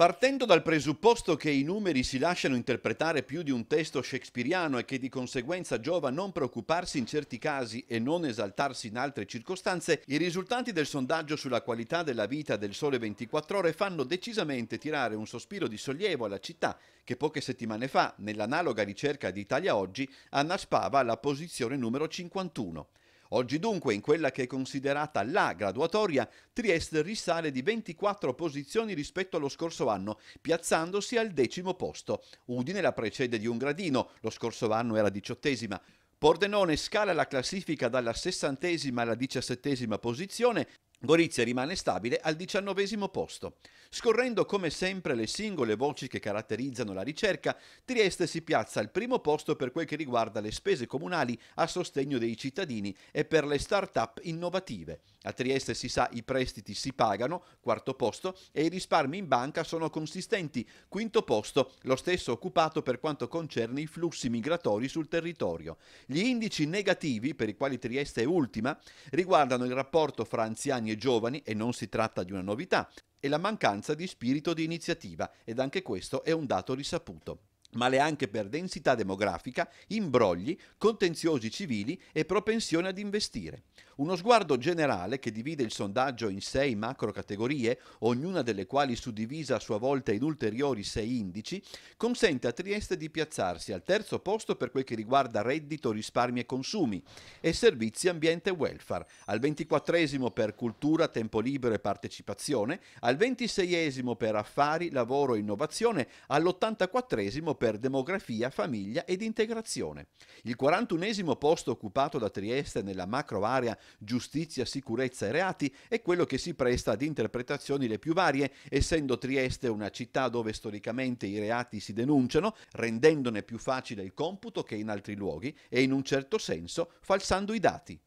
Partendo dal presupposto che i numeri si lasciano interpretare più di un testo shakespeariano e che di conseguenza giova non preoccuparsi in certi casi e non esaltarsi in altre circostanze, i risultati del sondaggio sulla qualità della vita del Sole 24 Ore fanno decisamente tirare un sospiro di sollievo alla città che poche settimane fa, nell'analoga ricerca di Italia Oggi, annaspava la posizione numero 51. Oggi dunque in quella che è considerata la graduatoria, Trieste risale di 24 posizioni rispetto allo scorso anno, piazzandosi al decimo posto. Udine la precede di un gradino, lo scorso anno era diciottesima. Pordenone scala la classifica dalla sessantesima alla diciassettesima posizione, Gorizia rimane stabile al diciannovesimo posto. Scorrendo come sempre le singole voci che caratterizzano la ricerca, Trieste si piazza al primo posto per quel che riguarda le spese comunali a sostegno dei cittadini e per le start-up innovative. A Trieste si sa i prestiti si pagano, quarto posto, e i risparmi in banca sono consistenti, quinto posto, lo stesso occupato per quanto concerne i flussi migratori sul territorio. Gli indici negativi, per i quali Trieste è ultima, riguardano il rapporto fra anziani e giovani, e non si tratta di una novità, e la mancanza di spirito di iniziativa, ed anche questo è un dato risaputo male anche per densità demografica, imbrogli, contenziosi civili e propensione ad investire. Uno sguardo generale che divide il sondaggio in sei macrocategorie, ognuna delle quali suddivisa a sua volta in ulteriori sei indici, consente a Trieste di piazzarsi al terzo posto per quel che riguarda reddito, risparmi e consumi e servizi, ambiente e welfare, al ventiquattresimo per cultura, tempo libero e partecipazione, al ventiseiesimo per affari, lavoro e innovazione, all'ottantaquattresimo per demografia, famiglia ed integrazione. Il 41 posto occupato da Trieste nella macro area giustizia, sicurezza e reati è quello che si presta ad interpretazioni le più varie, essendo Trieste una città dove storicamente i reati si denunciano, rendendone più facile il computo che in altri luoghi e in un certo senso falsando i dati.